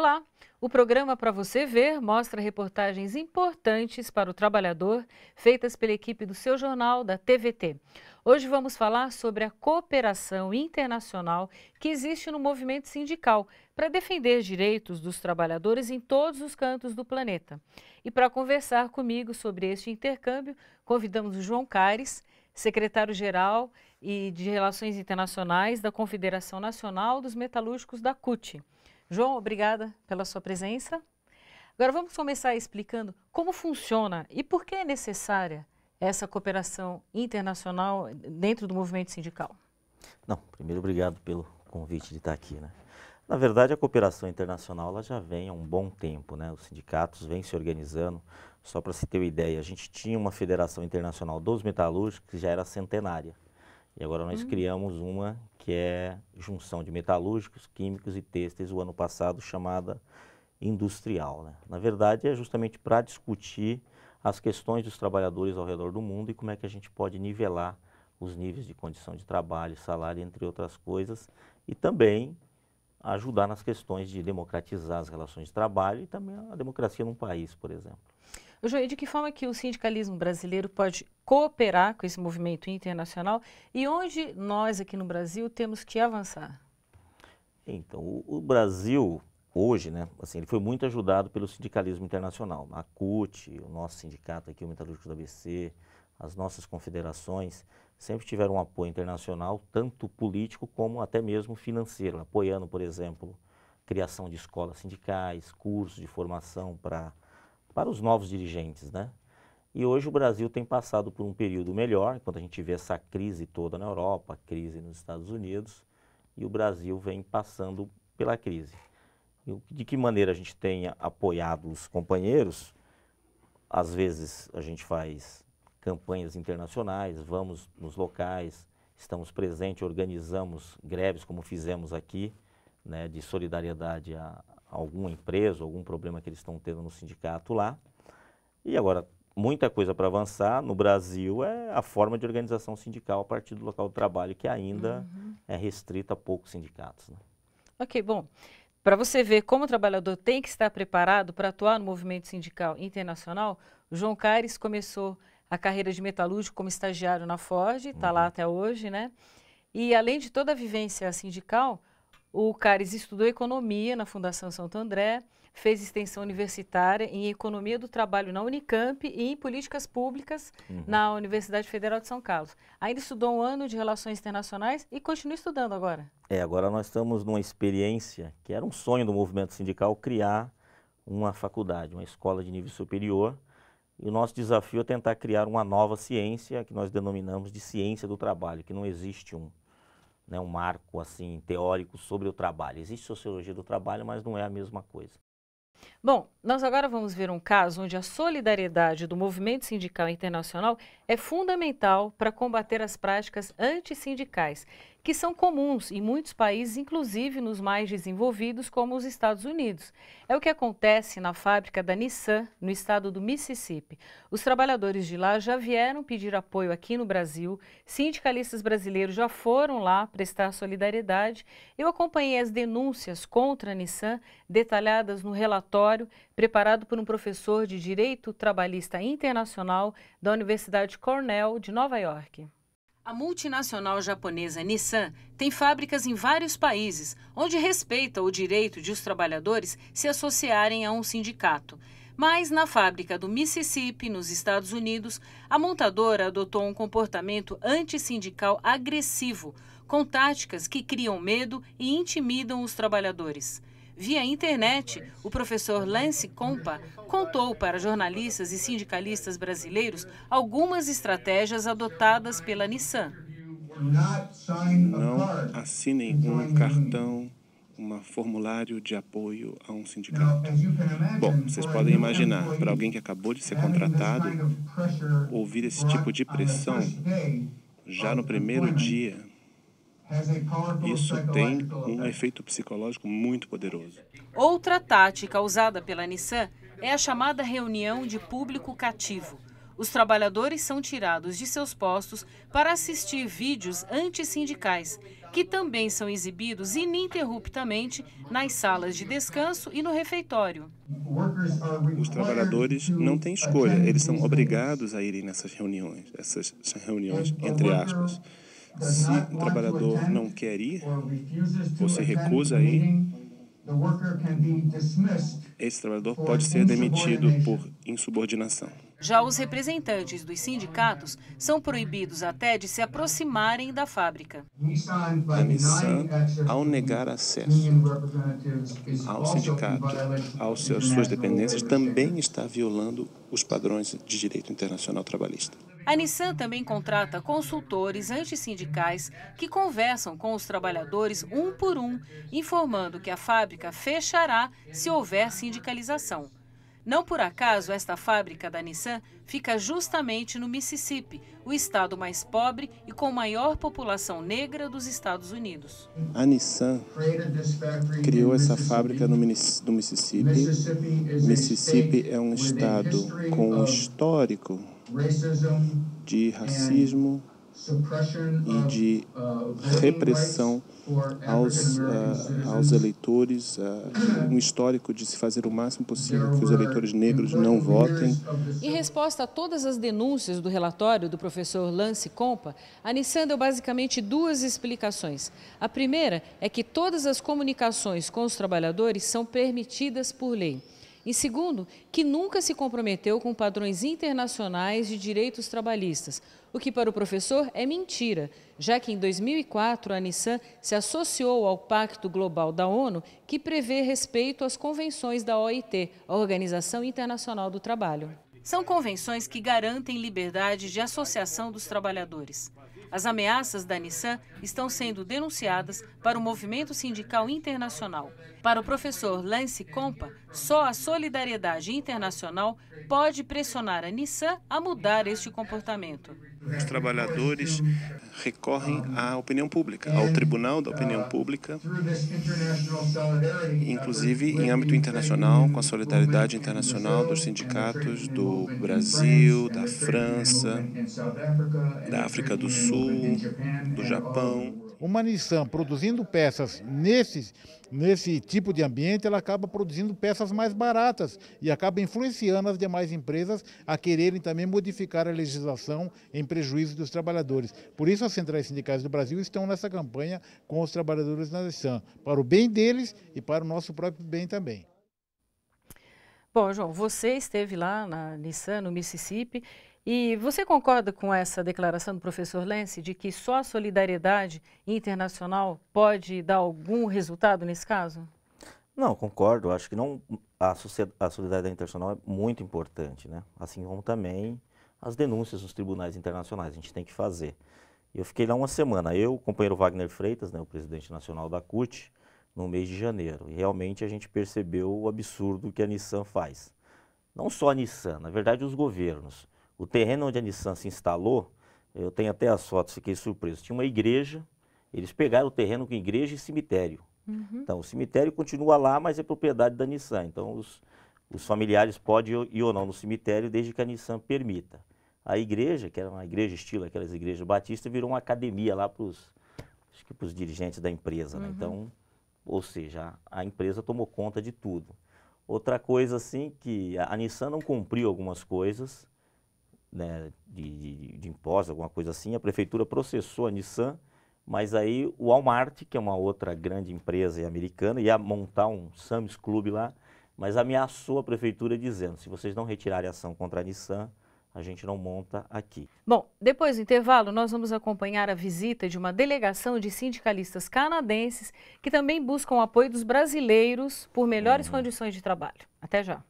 Olá! O programa Para Você Ver mostra reportagens importantes para o trabalhador, feitas pela equipe do seu jornal, da TVT. Hoje vamos falar sobre a cooperação internacional que existe no movimento sindical para defender direitos dos trabalhadores em todos os cantos do planeta. E para conversar comigo sobre este intercâmbio, convidamos o João Caires, secretário-geral e de Relações Internacionais da Confederação Nacional dos Metalúrgicos da CUT. João, obrigada pela sua presença. Agora vamos começar explicando como funciona e por que é necessária essa cooperação internacional dentro do movimento sindical. Não, primeiro obrigado pelo convite de estar aqui, né? Na verdade, a cooperação internacional ela já vem há um bom tempo, né? Os sindicatos vêm se organizando. Só para se ter uma ideia, a gente tinha uma Federação Internacional dos Metalúrgicos que já era centenária. E agora nós hum. criamos uma que é junção de metalúrgicos, químicos e têxteis, o ano passado chamada industrial. Né? Na verdade, é justamente para discutir as questões dos trabalhadores ao redor do mundo e como é que a gente pode nivelar os níveis de condição de trabalho, salário, entre outras coisas, e também ajudar nas questões de democratizar as relações de trabalho e também a democracia num país, por exemplo. Joê, de que forma que o sindicalismo brasileiro pode cooperar com esse movimento internacional e onde nós aqui no Brasil temos que avançar? Então, o, o Brasil hoje, né, assim, ele foi muito ajudado pelo sindicalismo internacional, a CUT, o nosso sindicato aqui, o Metalúrgico da ABC, as nossas confederações, sempre tiveram um apoio internacional, tanto político como até mesmo financeiro, apoiando, por exemplo, criação de escolas sindicais, cursos de formação para para os novos dirigentes, né? E hoje o Brasil tem passado por um período melhor, enquanto a gente vê essa crise toda na Europa, crise nos Estados Unidos, e o Brasil vem passando pela crise. E de que maneira a gente tem apoiado os companheiros? Às vezes a gente faz campanhas internacionais, vamos nos locais, estamos presentes, organizamos greves, como fizemos aqui, né, de solidariedade a alguma empresa, algum problema que eles estão tendo no sindicato lá. E agora, muita coisa para avançar no Brasil é a forma de organização sindical a partir do local de trabalho, que ainda uhum. é restrita a poucos sindicatos. Né? Ok, bom. Para você ver como o trabalhador tem que estar preparado para atuar no movimento sindical internacional, o João Caires começou a carreira de metalúrgico como estagiário na Ford, está uhum. lá até hoje, né? E além de toda a vivência sindical, o Cares estudou economia na Fundação Santo André, fez extensão universitária em economia do trabalho na Unicamp e em políticas públicas uhum. na Universidade Federal de São Carlos. Ainda estudou um ano de relações internacionais e continua estudando agora. É, agora nós estamos numa experiência que era um sonho do movimento sindical criar uma faculdade, uma escola de nível superior. E o nosso desafio é tentar criar uma nova ciência que nós denominamos de ciência do trabalho, que não existe um né, um marco assim teórico sobre o trabalho. Existe sociologia do trabalho, mas não é a mesma coisa. Bom, nós agora vamos ver um caso onde a solidariedade do movimento sindical internacional é fundamental para combater as práticas antissindicais que são comuns em muitos países, inclusive nos mais desenvolvidos, como os Estados Unidos. É o que acontece na fábrica da Nissan, no estado do Mississippi. Os trabalhadores de lá já vieram pedir apoio aqui no Brasil, sindicalistas brasileiros já foram lá prestar solidariedade. Eu acompanhei as denúncias contra a Nissan, detalhadas no relatório preparado por um professor de Direito Trabalhista Internacional da Universidade Cornell de Nova York. A multinacional japonesa Nissan tem fábricas em vários países, onde respeita o direito de os trabalhadores se associarem a um sindicato. Mas na fábrica do Mississippi, nos Estados Unidos, a montadora adotou um comportamento antissindical agressivo, com táticas que criam medo e intimidam os trabalhadores. Via internet, o professor Lance Compa contou para jornalistas e sindicalistas brasileiros algumas estratégias adotadas pela Nissan. Não assinem um cartão um formulário de apoio a um sindicato. Bom, vocês podem imaginar, para alguém que acabou de ser contratado, ouvir esse tipo de pressão já no primeiro dia isso tem um efeito psicológico muito poderoso. Outra tática usada pela Nissan é a chamada reunião de público cativo. Os trabalhadores são tirados de seus postos para assistir vídeos antissindicais, que também são exibidos ininterruptamente nas salas de descanso e no refeitório. Os trabalhadores não têm escolha, eles são obrigados a irem nessas reuniões, essas reuniões entre aspas. Se um trabalhador não quer ir ou se recusa a ir, esse trabalhador pode ser demitido por insubordinação. Já os representantes dos sindicatos são proibidos até de se aproximarem da fábrica. A Nissan, ao negar acesso ao sindicato, às suas dependências, também está violando os padrões de direito internacional trabalhista. A Nissan também contrata consultores antissindicais que conversam com os trabalhadores um por um, informando que a fábrica fechará se houver sindicalização. Não por acaso, esta fábrica da Nissan fica justamente no Mississippi, o estado mais pobre e com maior população negra dos Estados Unidos. A Nissan criou essa fábrica no Mississippi. Mississippi é um estado com um histórico de racismo e de uh, repressão aos, uh, aos eleitores, uh, um histórico de se fazer o máximo possível que os eleitores negros não votem. Em resposta a todas as denúncias do relatório do professor Lance Compa, a Nissan deu basicamente duas explicações. A primeira é que todas as comunicações com os trabalhadores são permitidas por lei. E segundo, que nunca se comprometeu com padrões internacionais de direitos trabalhistas, o que para o professor é mentira, já que em 2004 a Nissan se associou ao Pacto Global da ONU, que prevê respeito às convenções da OIT, a Organização Internacional do Trabalho. São convenções que garantem liberdade de associação dos trabalhadores. As ameaças da Nissan estão sendo denunciadas para o movimento sindical internacional. Para o professor Lance Compa, só a solidariedade internacional pode pressionar a Nissan a mudar este comportamento. Os trabalhadores recorrem à opinião pública, ao Tribunal da Opinião Pública, inclusive em âmbito internacional, com a solidariedade internacional dos sindicatos do Brasil, da França, da África do Sul Sul, do Japão. Uma Nissan produzindo peças nesse nesse tipo de ambiente, ela acaba produzindo peças mais baratas e acaba influenciando as demais empresas a quererem também modificar a legislação em prejuízo dos trabalhadores. Por isso, as centrais sindicais do Brasil estão nessa campanha com os trabalhadores da Nissan, para o bem deles e para o nosso próprio bem também. Bom, João, você esteve lá na Nissan, no Mississippi, e você concorda com essa declaração do professor Lence de que só a solidariedade internacional pode dar algum resultado nesse caso? Não, concordo. Acho que não a, a solidariedade internacional é muito importante, né? Assim como também as denúncias nos tribunais internacionais, a gente tem que fazer. Eu fiquei lá uma semana, eu, o companheiro Wagner Freitas, né, o presidente nacional da CUT, no mês de janeiro. E realmente a gente percebeu o absurdo que a Nissan faz. Não só a Nissan, na verdade os governos. O terreno onde a Nissan se instalou, eu tenho até as fotos, fiquei surpreso. Tinha uma igreja, eles pegaram o terreno com igreja e cemitério. Uhum. Então, o cemitério continua lá, mas é propriedade da Nissan. Então, os, os familiares podem ir ou não no cemitério, desde que a Nissan permita. A igreja, que era uma igreja estilo aquelas igrejas batistas, virou uma academia lá para os os dirigentes da empresa. Né? Uhum. Né? Então, ou seja, a, empresa tomou conta de tudo. Outra coisa, assim, que a Nissan não cumpriu algumas coisas né, de, de, de, impostos, alguma coisa assim. A prefeitura processou a Nissan, mas aí o Walmart, que é uma outra grande empresa americana, ia montar um Sam's Club lá, mas ameaçou a prefeitura dizendo, se vocês não retirarem a ação contra a Nissan, a gente não monta aqui. Bom, depois do intervalo, nós vamos acompanhar a visita de uma delegação de sindicalistas canadenses que também buscam apoio dos brasileiros por melhores uhum. condições de trabalho. Até já.